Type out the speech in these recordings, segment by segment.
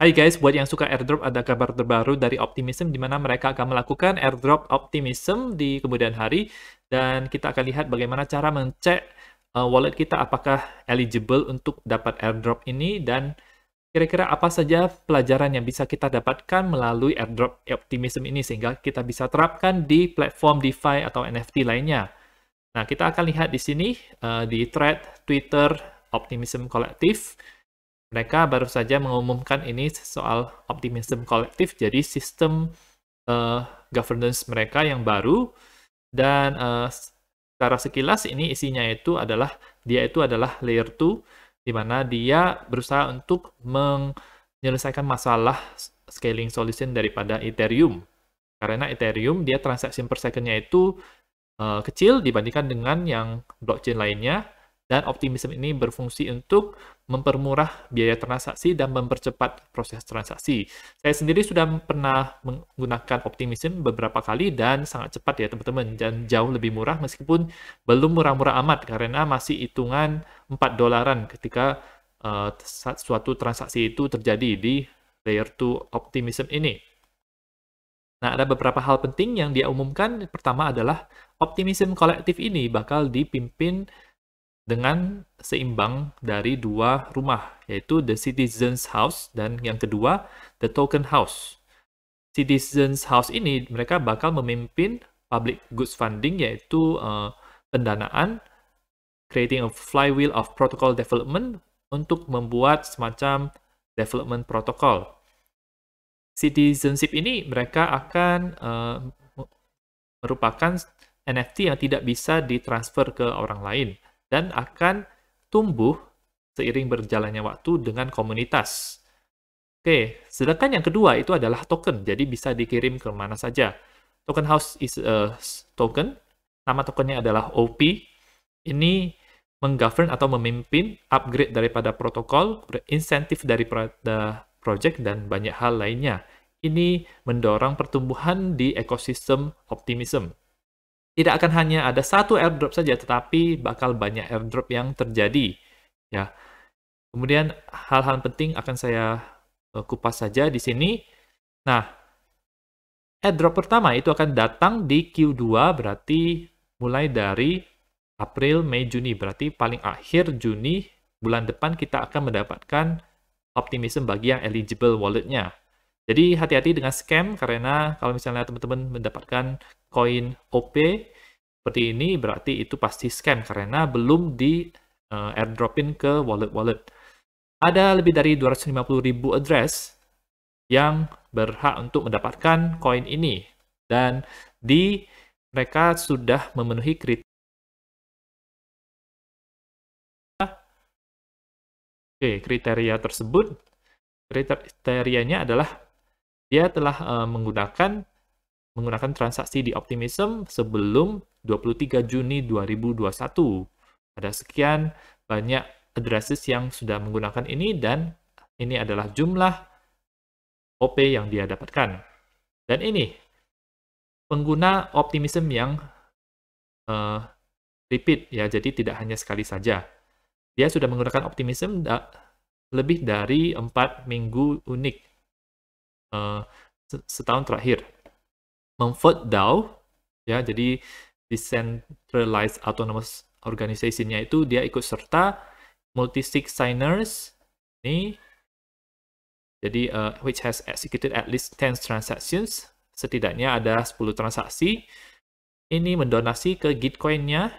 Hai guys, buat yang suka airdrop ada kabar terbaru dari Optimism di mana mereka akan melakukan airdrop Optimism di kemudian hari dan kita akan lihat bagaimana cara mengecek uh, eh, wallet kita apakah eligible untuk dapat airdrop ini dan kira-kira apa saja pelajaran yang bisa kita dapatkan melalui airdrop Optimism ini sehingga kita bisa terapkan di platform DeFi atau NFT lainnya. Nah, kita akan lihat di sini uh, di thread Twitter Optimism Collective mereka baru saja mengumumkan ini soal optimism kolektif, jadi sistem uh, governance mereka yang baru dan uh, secara sekilas ini isinya itu adalah dia itu adalah layer 2 di mana dia berusaha untuk menyelesaikan masalah scaling solution daripada Ethereum. Karena Ethereum dia transaksi per secondnya itu uh, kecil dibandingkan dengan yang blockchain lainnya dan optimism ini berfungsi untuk mempermurah biaya transaksi dan mempercepat proses transaksi. Saya sendiri sudah pernah menggunakan Optimism beberapa kali dan sangat cepat ya teman-teman dan jauh lebih murah meskipun belum murah-murah amat karena masih hitungan 4 dolaran ketika uh, suatu transaksi itu terjadi di layer 2 Optimism ini. Nah, ada beberapa hal penting yang dia umumkan. Pertama adalah Optimism kolektif ini bakal dipimpin dengan seimbang dari dua rumah, yaitu The Citizen's House dan yang kedua The Token House. Citizen's House ini mereka bakal memimpin public goods funding yaitu uh, pendanaan creating a flywheel of protocol development untuk membuat semacam development protocol. Citizenship ini mereka akan uh, merupakan NFT yang tidak bisa ditransfer ke orang lain dan akan tumbuh seiring berjalannya waktu dengan komunitas. Oke, sedangkan yang kedua itu adalah token, jadi bisa dikirim ke mana saja. Token house is a eh, token, nama tokennya adalah OP. Ini menggovern atau memimpin upgrade daripada protokol, insentif dari project, dan banyak hal lainnya. Ini mendorong pertumbuhan di ekosistem optimism tidak akan hanya ada satu airdrop saja, tetapi bakal banyak airdrop yang terjadi. Ya, kemudian hal-hal penting akan saya eh, kupas saja di sini. Nah, airdrop pertama itu akan datang di Q2, berarti mulai dari April, Mei, Juni, berarti paling akhir Juni bulan depan kita akan mendapatkan optimism bagi yang eligible walletnya. Jadi hati-hati dengan scam karena kalau misalnya teman-teman mendapatkan koin OP seperti ini berarti itu pasti scam karena belum di uh, airdropin ke wallet-wallet. Ada lebih dari 250 ribu address yang berhak untuk mendapatkan koin ini dan di mereka sudah memenuhi kriteria. Oke, kriteria tersebut kriterianya adalah dia telah uh, menggunakan menggunakan transaksi di Optimism sebelum 23 Juni 2021. Ada sekian banyak addresses yang sudah menggunakan ini dan ini adalah jumlah OP yang dia dapatkan. Dan ini pengguna Optimism yang uh, repeat ya, jadi tidak hanya sekali saja. Dia sudah menggunakan Optimism da lebih dari 4 minggu unik uh, setahun terakhir memvote DAO ya jadi decentralized autonomous organization-nya itu dia ikut serta multi multisig signers ini jadi uh, which has executed at least 10 transactions setidaknya ada 10 transaksi ini mendonasi ke Gitcoin-nya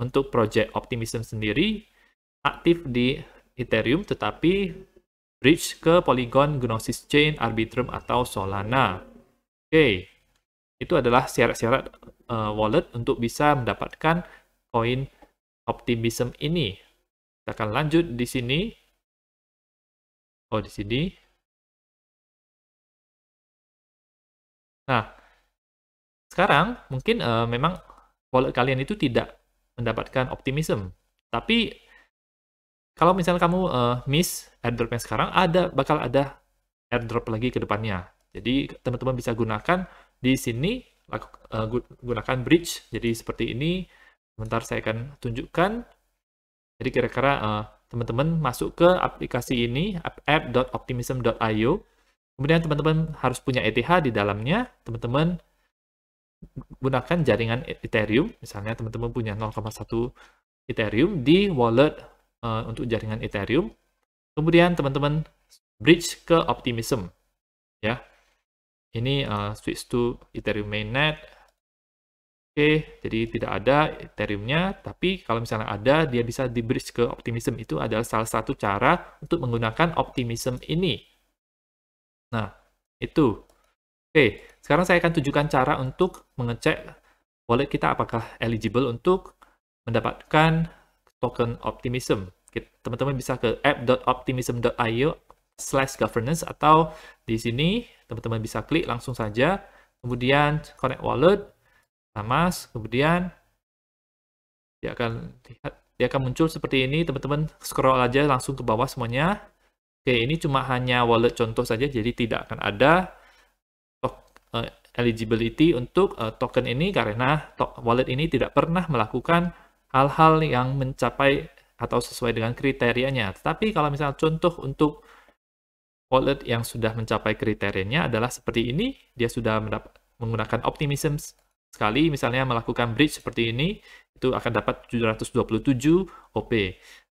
untuk project Optimism sendiri aktif di Ethereum tetapi bridge ke Polygon, Gnosis Chain, Arbitrum atau Solana okay. itu adalah syarat-syarat uh, wallet untuk bisa mendapatkan koin optimism ini. Kita akan lanjut di sini. Oh, di sini. Nah, sekarang mungkin uh, memang wallet kalian itu tidak mendapatkan optimism. Tapi kalau misalnya kamu uh, miss airdropnya sekarang, ada bakal ada airdrop lagi ke depannya. Jadi teman-teman bisa gunakan di sini eh, gunakan bridge. Jadi seperti ini. Sebentar saya akan tunjukkan. Jadi kira-kira eh, teman-teman masuk ke aplikasi ini app.optimism.io. Kemudian teman-teman harus punya ETH di dalamnya. Teman-teman gunakan jaringan e-, Ethereum. Misalnya teman-teman punya 0,1 Ethereum di wallet uh, untuk jaringan Ethereum. Kemudian teman-teman bridge ke Optimism. Ya ini uh, switch to Ethereum mainnet. Oke, jadi tidak ada Ethereum-nya, tapi kalau misalnya ada, dia bisa di bridge ke Optimism. Itu adalah salah satu cara untuk menggunakan Optimism ini. Nah, itu. Oke, sekarang saya akan tunjukkan cara untuk mengecek wallet kita apakah eligible untuk mendapatkan token Optimism. Teman-teman bisa ke app.optimism.io slash governance atau di sini teman-teman bisa klik langsung saja. Kemudian connect wallet, sama kemudian dia akan lihat dia akan muncul seperti ini, teman-teman scroll aja langsung ke bawah semuanya. Oke, ini cuma hanya wallet contoh saja, jadi tidak akan ada eh, eligibility untuk eh, token ini karena wallet ini tidak pernah melakukan hal-hal yang mencapai atau sesuai dengan kriterianya. Tetapi kalau misalnya contoh untuk wallet yang sudah mencapai kriterianya adalah seperti ini, dia sudah mendapat, menggunakan optimism sekali, misalnya melakukan bridge seperti ini, itu akan dapat 727 OP.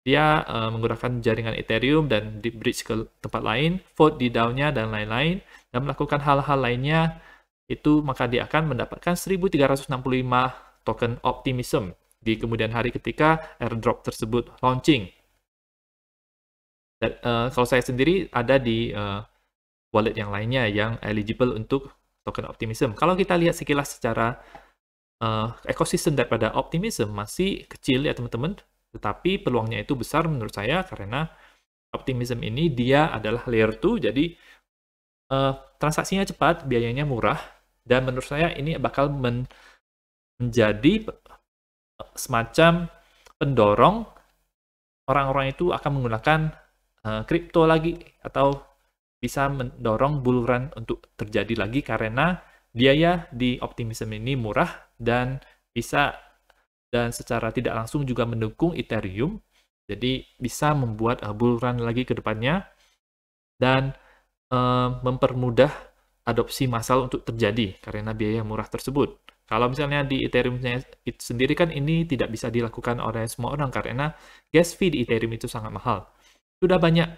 Dia uh, menggunakan jaringan Ethereum dan di bridge ke tempat lain, vote di dao dan lain-lain, dan melakukan hal-hal lainnya, itu maka dia akan mendapatkan 1365 token optimism di kemudian hari ketika airdrop tersebut launching uh, kalau saya sendiri ada di uh, wallet yang lainnya yang eligible untuk token optimism. Kalau kita lihat sekilas secara uh, ekosistem daripada optimism masih kecil ya teman-teman, tetapi peluangnya itu besar menurut saya karena optimism ini dia adalah layer 2, jadi uh, transaksinya cepat, biayanya murah, dan menurut saya ini bakal men menjadi semacam pendorong orang-orang itu akan menggunakan Eh, kripto uh, lagi atau bisa mendorong bull run untuk terjadi lagi karena biaya di optimism ini murah dan bisa dan secara tidak langsung juga mendukung Ethereum. Jadi bisa membuat uh, bull run lagi ke depannya dan uh, mempermudah adopsi massal untuk terjadi karena biaya murah tersebut. Kalau misalnya di Ethereum sendiri kan ini tidak bisa dilakukan oleh semua orang karena gas fee di Ethereum itu sangat mahal. Sudah banyak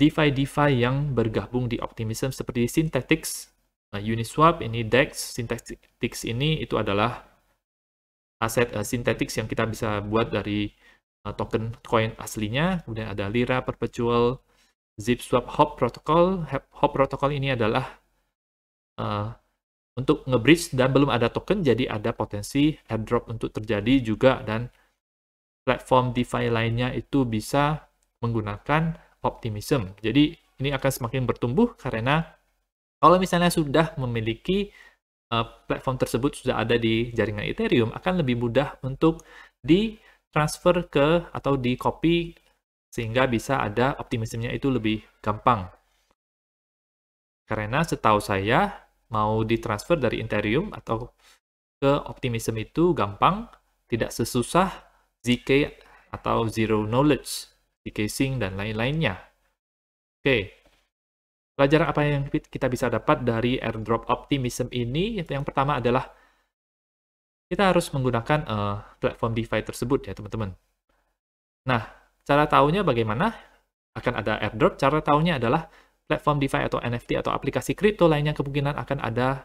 DeFi-DeFi yang bergabung di Optimism seperti Synthetix, uh, Uniswap, ini DEX, Synthetix ini itu adalah aset uh, Synthetix yang kita bisa buat dari uh, token koin aslinya. Kemudian ada Lira Perpetual, ZipSwap Hop Protocol. Hop Protocol ini adalah uh, untuk ngebridge dan belum ada token, jadi ada potensi airdrop untuk terjadi juga dan platform DeFi lainnya itu bisa menggunakan optimism. Jadi ini akan semakin bertumbuh karena kalau misalnya sudah memiliki uh, platform tersebut sudah ada di jaringan Ethereum akan lebih mudah untuk di transfer ke atau di copy sehingga bisa ada optimismnya itu lebih gampang. Karena setahu saya mau ditransfer dari Ethereum atau ke Optimism itu gampang, tidak sesusah ZK atau zero knowledge di casing, dan lain-lainnya. Oke, pelajaran apa yang kita bisa dapat dari airdrop optimism ini? Yang pertama adalah kita harus menggunakan uh, platform DeFi tersebut ya teman-teman. Nah, cara tahunya bagaimana? Akan ada airdrop, cara tahunya adalah platform DeFi atau NFT atau aplikasi kripto lainnya kemungkinan akan ada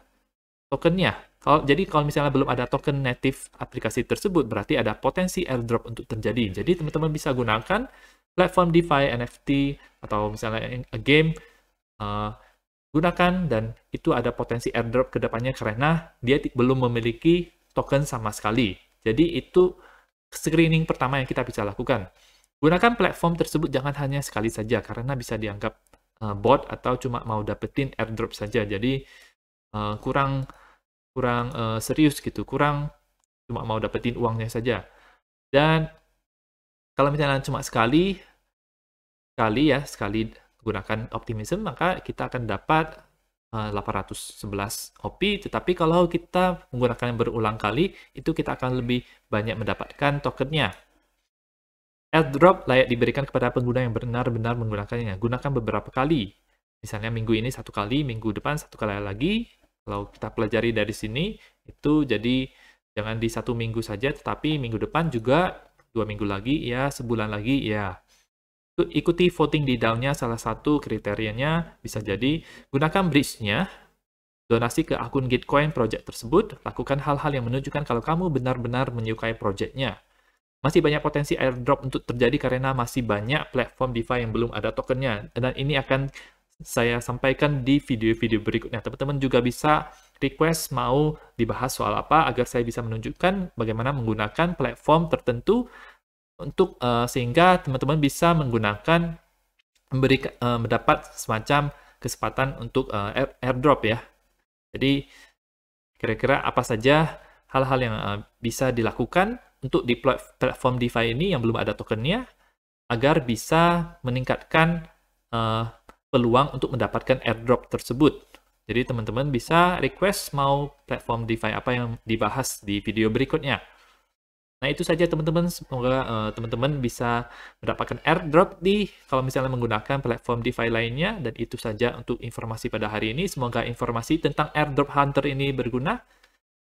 tokennya. Kalau jadi kalau misalnya belum ada token native aplikasi tersebut berarti ada potensi airdrop untuk terjadi. Jadi teman-teman bisa gunakan platform DeFi, NFT, atau misalnya a game, uh, gunakan dan itu ada potensi airdrop ke depannya karena dia belum memiliki token sama sekali. Jadi itu screening pertama yang kita bisa lakukan. Gunakan platform tersebut jangan hanya sekali saja karena bisa dianggap uh, bot atau cuma mau dapetin airdrop saja. Jadi uh, kurang kurang uh, serius gitu, kurang cuma mau dapetin uangnya saja. Dan kalau misalnya cuma sekali, sekali ya, sekali gunakan optimism, maka kita akan dapat 811 eh, OP, tetapi kalau kita menggunakan berulang kali, itu kita akan lebih banyak mendapatkan tokennya. Airdrop layak diberikan kepada pengguna yang benar-benar menggunakannya. Gunakan beberapa kali. Misalnya minggu ini satu kali, minggu depan satu kali lagi. Kalau kita pelajari dari sini, itu jadi jangan di satu minggu saja, tetapi minggu depan juga dua minggu lagi ya, sebulan lagi ya. Ikuti voting di daunnya salah satu kriterianya bisa jadi gunakan bridge-nya, donasi ke akun Gitcoin project tersebut, lakukan hal-hal yang menunjukkan kalau kamu benar-benar menyukai projectnya. Masih banyak potensi airdrop untuk terjadi karena masih banyak platform DeFi yang belum ada tokennya. Dan ini akan saya sampaikan di video-video berikutnya. Teman-teman juga bisa request mau dibahas soal apa agar saya bisa menunjukkan bagaimana menggunakan platform tertentu untuk uh, sehingga teman-teman bisa menggunakan memberi uh, mendapat semacam kesempatan untuk uh, airdrop ya. Jadi kira-kira apa saja hal-hal yang uh, bisa dilakukan untuk di platform DeFi ini yang belum ada tokennya agar bisa meningkatkan uh, peluang untuk mendapatkan airdrop tersebut. Jadi teman-teman bisa request mau platform DeFi apa yang dibahas di video berikutnya. Nah itu saja teman-teman, semoga eh, teman-teman uh, bisa mendapatkan airdrop di kalau misalnya menggunakan platform DeFi lainnya. Dan itu saja untuk informasi pada hari ini. Semoga informasi tentang airdrop hunter ini berguna.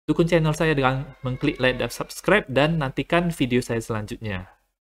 Dukung channel saya dengan mengklik like dan subscribe dan nantikan video saya selanjutnya.